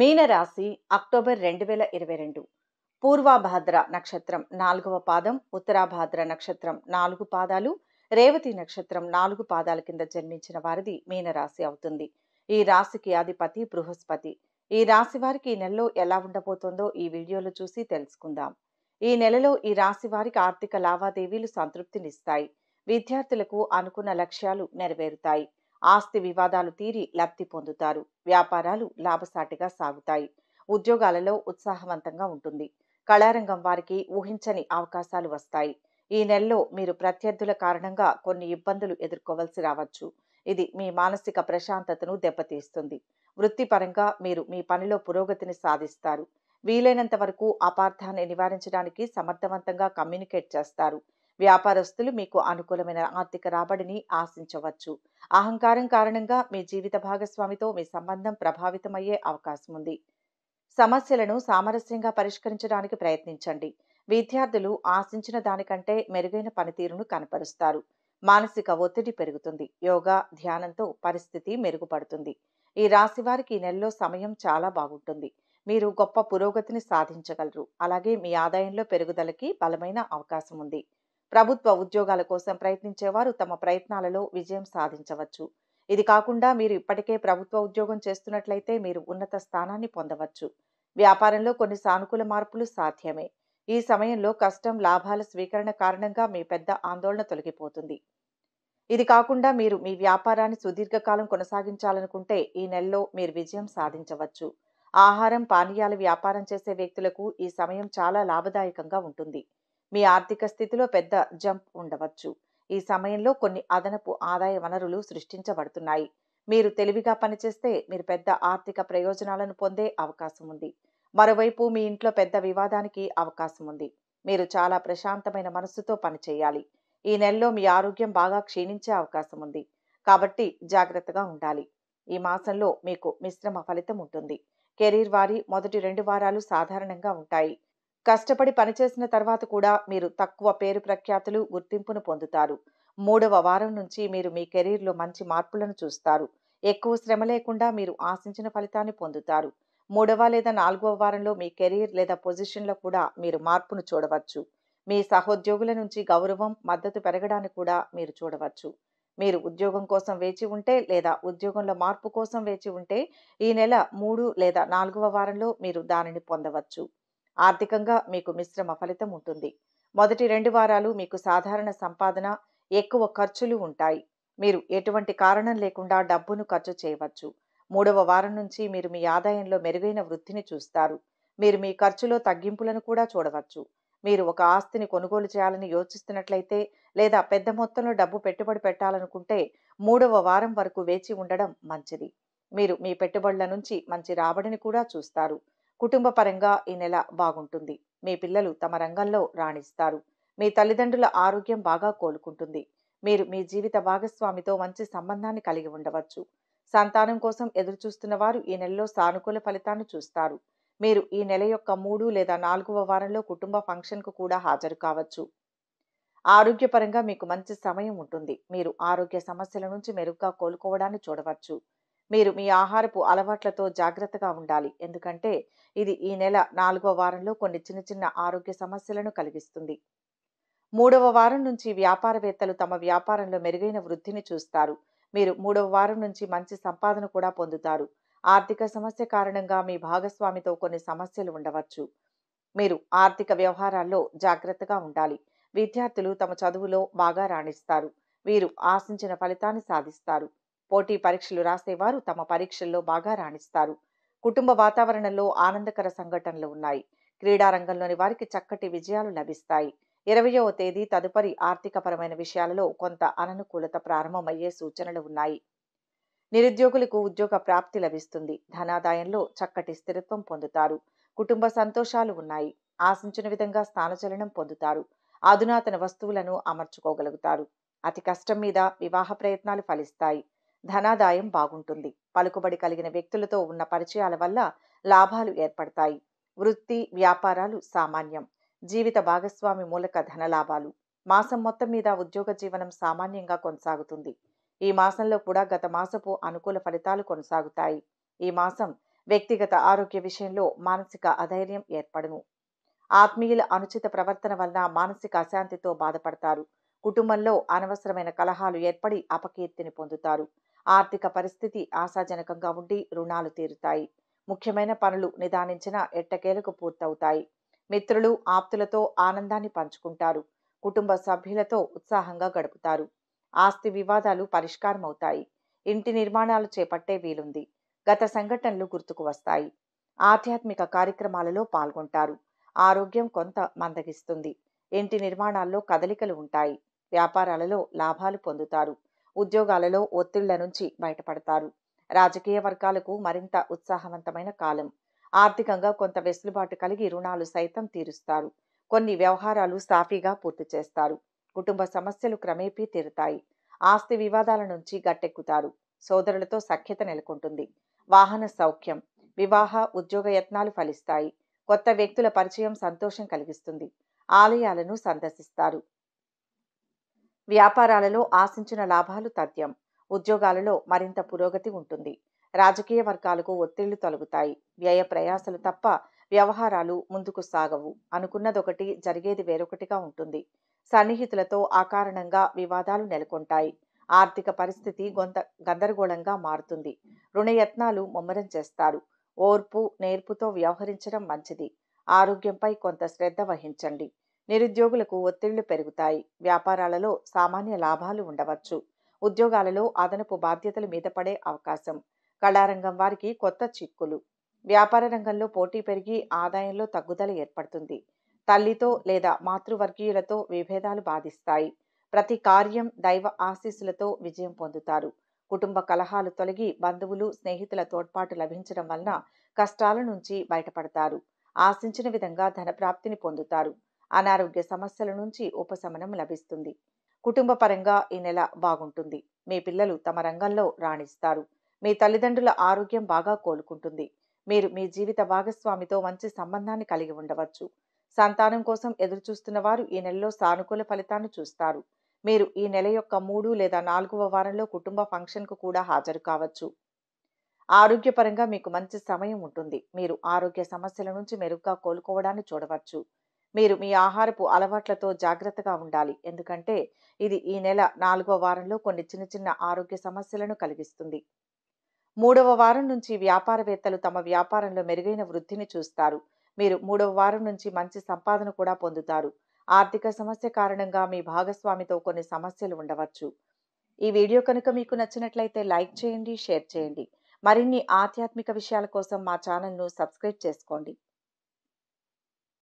మీనరాశి అక్టోబర్ రెండు వేల ఇరవై రెండు పూర్వాభాద్ర నక్షత్రం నాలుగవ పాదం ఉత్తరాభాద్ర నక్షత్రం నాలుగు పాదాలు రేవతి నక్షత్రం నాలుగు పాదాల కింద జన్మించిన వారిది మీనరాశి అవుతుంది ఈ రాశికి అధిపతి బృహస్పతి ఈ రాశి వారికి ఈ నెలలో ఎలా ఉండబోతుందో ఈ వీడియోలో చూసి తెలుసుకుందాం ఈ నెలలో ఈ రాశి వారికి ఆర్థిక లావాదేవీలు సంతృప్తినిస్తాయి విద్యార్థులకు అనుకున్న లక్ష్యాలు నెరవేరుతాయి ఆస్తి వివాదాలు తీరి లబ్ధి పొందుతారు వ్యాపారాలు లాభసాటిగా సాగుతాయి ఉద్యోగాలలో ఉత్సాహవంతంగా ఉంటుంది కళారంగం వారికి ఊహించని అవకాశాలు వస్తాయి ఈ నెలలో మీరు ప్రత్యర్థుల కారణంగా కొన్ని ఇబ్బందులు ఎదుర్కోవలసి రావచ్చు ఇది మీ మానసిక ప్రశాంతతను దెబ్బతీస్తుంది వృత్తిపరంగా మీరు మీ పనిలో పురోగతిని సాధిస్తారు వీలైనంత వరకు అపార్థాన్ని నివారించడానికి సమర్థవంతంగా కమ్యూనికేట్ చేస్తారు వ్యాపారస్తులు మీకు అనుకూలమైన ఆర్థిక రాబడిని ఆశించవచ్చు అహంకారం కారణంగా మీ జీవిత భాగస్వామితో మీ సంబంధం ప్రభావితమయ్యే అవకాశం ఉంది సమస్యలను సామరస్యంగా పరిష్కరించడానికి ప్రయత్నించండి విద్యార్థులు ఆశించిన దానికంటే మెరుగైన పనితీరును కనపరుస్తారు మానసిక ఒత్తిడి పెరుగుతుంది యోగా ధ్యానంతో పరిస్థితి మెరుగుపడుతుంది ఈ రాశి వారికి ఈ నెలలో సమయం చాలా బాగుంటుంది మీరు గొప్ప పురోగతిని సాధించగలరు అలాగే మీ ఆదాయంలో పెరుగుదలకి బలమైన అవకాశం ఉంది ప్రభుత్వ ఉద్యోగాల కోసం ప్రయత్నించేవారు తమ ప్రయత్నాలలో విజయం సాధించవచ్చు ఇది కాకుండా మీరు ఇప్పటికే ప్రభుత్వ ఉద్యోగం చేస్తున్నట్లయితే మీరు ఉన్నత స్థానాన్ని పొందవచ్చు వ్యాపారంలో కొన్ని సానుకూల మార్పులు సాధ్యమే ఈ సమయంలో కష్టం లాభాల స్వీకరణ కారణంగా మీ పెద్ద ఆందోళన తొలగిపోతుంది ఇది కాకుండా మీరు మీ వ్యాపారాన్ని సుదీర్ఘకాలం కొనసాగించాలనుకుంటే ఈ నెలలో మీరు విజయం సాధించవచ్చు ఆహారం పానీయాల వ్యాపారం చేసే వ్యక్తులకు ఈ సమయం చాలా లాభదాయకంగా ఉంటుంది మీ ఆర్థిక స్థితిలో పెద్ద జంప్ ఉండవచ్చు ఈ సమయంలో కొన్ని అదనపు ఆదాయ వనరులు సృష్టించబడుతున్నాయి మీరు తెలివిగా పనిచేస్తే మీరు పెద్ద ఆర్థిక ప్రయోజనాలను పొందే అవకాశం ఉంది మరోవైపు మీ ఇంట్లో పెద్ద వివాదానికి అవకాశం ఉంది మీరు చాలా ప్రశాంతమైన మనస్సుతో పనిచేయాలి ఈ నెలలో మీ ఆరోగ్యం బాగా క్షీణించే అవకాశం ఉంది కాబట్టి జాగ్రత్తగా ఉండాలి ఈ మాసంలో మీకు మిశ్రమ ఫలితం ఉంటుంది కెరీర్ వారి మొదటి రెండు వారాలు సాధారణంగా ఉంటాయి కష్టపడి పనిచేసిన తర్వాత కూడా మీరు తక్కువ పేరు ప్రఖ్యాతులు గుర్తింపును పొందుతారు మూడవ వారం నుంచి మీరు మీ కెరీర్లో మంచి మార్పులను చూస్తారు ఎక్కువ శ్రమ లేకుండా మీరు ఆశించిన ఫలితాన్ని పొందుతారు మూడవ లేదా నాలుగవ వారంలో మీ కెరీర్ లేదా పొజిషన్లో కూడా మీరు మార్పును చూడవచ్చు మీ సహోద్యోగుల నుంచి గౌరవం మద్దతు పెరగడాన్ని కూడా మీరు చూడవచ్చు మీరు ఉద్యోగం కోసం వేచి ఉంటే లేదా ఉద్యోగంలో మార్పు కోసం వేచి ఉంటే ఈ నెల మూడు లేదా నాలుగవ వారంలో మీరు దానిని పొందవచ్చు ఆర్థికంగా మీకు మిశ్రమ ఫలితం ఉంటుంది మొదటి రెండు వారాలు మీకు సాధారణ సంపాదన ఎక్కువ ఖర్చులు ఉంటాయి మీరు ఎటువంటి కారణం లేకుండా డబ్బును ఖర్చు చేయవచ్చు మూడవ వారం నుంచి మీరు మీ ఆదాయంలో మెరుగైన వృద్ధిని చూస్తారు మీరు మీ ఖర్చులో తగ్గింపులను కూడా చూడవచ్చు మీరు ఒక ఆస్తిని కొనుగోలు చేయాలని యోచిస్తున్నట్లయితే లేదా పెద్ద మొత్తంలో డబ్బు పెట్టుబడి పెట్టాలనుకుంటే మూడవ వారం వరకు వేచి ఉండడం మంచిది మీరు మీ పెట్టుబడుల నుంచి మంచి రాబడిని కూడా చూస్తారు కుటుంబ పరంగా ఈ నెల బాగుంటుంది మీ పిల్లలు తమ రంగంలో రాణిస్తారు మీ తల్లిదండ్రుల ఆరోగ్యం బాగా కోలుకుంటుంది మీరు మీ జీవిత భాగస్వామితో మంచి సంబంధాన్ని కలిగి ఉండవచ్చు సంతానం కోసం ఎదురుచూస్తున్న వారు ఈ నెలలో సానుకూల ఫలితాన్ని చూస్తారు మీరు ఈ నెల యొక్క మూడు లేదా నాలుగవ వారంలో కుటుంబ ఫంక్షన్కు కూడా హాజరు కావచ్చు ఆరోగ్యపరంగా మీకు మంచి సమయం ఉంటుంది మీరు ఆరోగ్య సమస్యల నుంచి మెరుగ్గా కోలుకోవడాన్ని చూడవచ్చు మీరు మీ ఆహారపు అలవాట్లతో జాగ్రత్తగా ఉండాలి ఎందుకంటే ఇది ఈ నెల నాలుగో వారంలో కొన్ని చిన్న చిన్న ఆరోగ్య సమస్యలను కలిగిస్తుంది మూడవ వారం నుంచి వ్యాపారవేత్తలు తమ వ్యాపారంలో మెరుగైన వృద్ధిని చూస్తారు మీరు మూడవ వారం నుంచి మంచి సంపాదన కూడా పొందుతారు ఆర్థిక సమస్య కారణంగా మీ భాగస్వామితో కొన్ని సమస్యలు ఉండవచ్చు మీరు ఆర్థిక వ్యవహారాల్లో జాగ్రత్తగా ఉండాలి విద్యార్థులు తమ చదువులో బాగా రాణిస్తారు వీరు ఆశించిన ఫలితాన్ని సాధిస్తారు పోటీ పరీక్షలు రాసేవారు తమ పరీక్షల్లో బాగా రాణిస్తారు కుటుంబ వాతావరణంలో ఆనందకర సంఘటనలు ఉన్నాయి క్రీడా రంగంలోని వారికి చక్కటి విజయాలు లభిస్తాయి ఇరవయవ తేదీ తదుపరి ఆర్థికపరమైన విషయాలలో కొంత అననుకూలత ప్రారంభమయ్యే సూచనలు ఉన్నాయి నిరుద్యోగులకు ఉద్యోగ ప్రాప్తి లభిస్తుంది ధనాదాయంలో చక్కటి స్థిరత్వం పొందుతారు కుటుంబ సంతోషాలు ఉన్నాయి ఆశించిన విధంగా స్థానచలనం పొందుతారు అధునాతన వస్తువులను అమర్చుకోగలుగుతారు అతి కష్టం మీద వివాహ ప్రయత్నాలు ఫలిస్తాయి ధనాదాయం బాగుంటుంది పలుకుబడి కలిగిన వ్యక్తులతో ఉన్న పరిచయాల వల్ల లాభాలు ఏర్పడతాయి వృత్తి వ్యాపారాలు సామాన్యం జీవిత భాగస్వామి మూలక ధనలాభాలు మాసం మొత్తం మీద ఉద్యోగ జీవనం సామాన్యంగా కొనసాగుతుంది ఈ మాసంలో కూడా గత మాసపు అనుకూల ఫలితాలు కొనసాగుతాయి ఈ మాసం వ్యక్తిగత ఆరోగ్య విషయంలో మానసిక అధైర్యం ఏర్పడును ఆత్మీయుల అనుచిత ప్రవర్తన వలన మానసిక అశాంతితో బాధపడతారు కుటుంబంలో అనవసరమైన కలహాలు ఏర్పడి అపకీర్తిని పొందుతారు ఆర్థిక పరిస్థితి ఆశాజనకంగా ఉండి రుణాలు తీరుతాయి ముఖ్యమైన పనులు నిదానించిన ఎట్టకేలకు పూర్తవుతాయి మిత్రులు ఆప్తులతో ఆనందాన్ని పంచుకుంటారు కుటుంబ సభ్యులతో ఉత్సాహంగా గడుపుతారు ఆస్తి వివాదాలు పరిష్కారం అవుతాయి ఇంటి నిర్మాణాలు చేపట్టే వీలుంది గత సంఘటనలు గుర్తుకు వస్తాయి ఆధ్యాత్మిక కార్యక్రమాలలో పాల్గొంటారు ఆరోగ్యం కొంత మందగిస్తుంది ఇంటి నిర్మాణాల్లో కదలికలు ఉంటాయి వ్యాపారాలలో లాభాలు పొందుతారు ఉద్యోగాలలో ఒత్తిళ్ల నుంచి బయటపడతారు రాజకీయ వర్గాలకు మరింత ఉత్సాహవంతమైన కాలం ఆర్థికంగా కొంత వెసులుబాటు కలిగి రుణాలు సైతం తీరుస్తారు కొన్ని వ్యవహారాలు సాఫీగా పూర్తి చేస్తారు కుటుంబ సమస్యలు క్రమేపీ తీరుతాయి ఆస్తి వివాదాల నుంచి గట్టెక్కుతారు సోదరులతో సఖ్యత నెలకొంటుంది వాహన సౌఖ్యం వివాహ ఉద్యోగ యత్నాలు ఫలిస్తాయి కొత్త వ్యక్తుల పరిచయం సంతోషం కలిగిస్తుంది ఆలయాలను సందర్శిస్తారు వ్యాపారాలలో ఆశించిన లాభాలు తథ్యం ఉద్యోగాలలో మరింత పురోగతి ఉంటుంది రాజకీయ వర్గాలకు ఒత్తిళ్లు తొలగుతాయి వ్యయ ప్రయాసలు తప్ప వ్యవహారాలు ముందుకు సాగవు అనుకున్నదొకటి జరిగేది వేరొకటిగా ఉంటుంది సన్నిహితులతో కారణంగా వివాదాలు నెలకొంటాయి ఆర్థిక పరిస్థితి గొంత గందరగోళంగా మారుతుంది రుణయత్నాలు ముమ్మరం చేస్తారు ఓర్పు నేర్పుతో వ్యవహరించడం మంచిది ఆరోగ్యంపై కొంత శ్రద్ధ వహించండి నిరుద్యోగులకు ఒత్తిళ్లు పెరుగుతాయి వ్యాపారాలలో సామాన్య లాభాలు ఉండవచ్చు ఉద్యోగాలలో అదనపు బాధ్యతలు మీద పడే అవకాశం కళారంగం వారికి కొత్త చిక్కులు వ్యాపార రంగంలో పోటీ పెరిగి ఆదాయంలో తగ్గుదల ఏర్పడుతుంది తల్లితో లేదా మాతృవర్గీయులతో విభేదాలు బాధిస్తాయి ప్రతి కార్యం దైవ ఆశీస్సులతో విజయం పొందుతారు కుటుంబ కలహాలు తొలగి బంధువులు స్నేహితుల తోడ్పాటు లభించడం వలన కష్టాల నుంచి బయటపడతారు ఆశించిన విధంగా ధనప్రాప్తిని పొందుతారు అనారోగ్య సమస్యల నుంచి ఉపశమనం లభిస్తుంది కుటుంబ పరంగా ఈ నెల బాగుంటుంది మీ పిల్లలు తమ రంగంలో రాణిస్తారు మీ తల్లిదండ్రుల ఆరోగ్యం బాగా కోలుకుంటుంది మీరు మీ జీవిత భాగస్వామితో మంచి సంబంధాన్ని కలిగి ఉండవచ్చు సంతానం కోసం ఎదురుచూస్తున్న వారు ఈ నెలలో సానుకూల ఫలితాన్ని చూస్తారు మీరు ఈ నెల యొక్క మూడు లేదా నాలుగవ వారంలో కుటుంబ ఫంక్షన్కు కూడా హాజరు కావచ్చు ఆరోగ్యపరంగా మీకు మంచి సమయం ఉంటుంది మీరు ఆరోగ్య సమస్యల నుంచి మెరుగ్గా కోలుకోవడాన్ని చూడవచ్చు మీరు మీ ఆహారపు అలవాట్లతో జాగ్రత్తగా ఉండాలి ఎందుకంటే ఇది ఈ నెల నాలుగో వారంలో కొన్ని చిన్న చిన్న ఆరోగ్య సమస్యలను కలిగిస్తుంది మూడవ వారం నుంచి వ్యాపారవేత్తలు తమ వ్యాపారంలో మెరుగైన వృద్ధిని చూస్తారు మీరు మూడవ వారం నుంచి మంచి సంపాదన కూడా పొందుతారు ఆర్థిక సమస్య కారణంగా మీ భాగస్వామితో కొన్ని సమస్యలు ఉండవచ్చు ఈ వీడియో కనుక మీకు నచ్చినట్లయితే లైక్ చేయండి షేర్ చేయండి మరిన్ని ఆధ్యాత్మిక విషయాల కోసం మా ఛానల్ను సబ్స్క్రైబ్ చేసుకోండి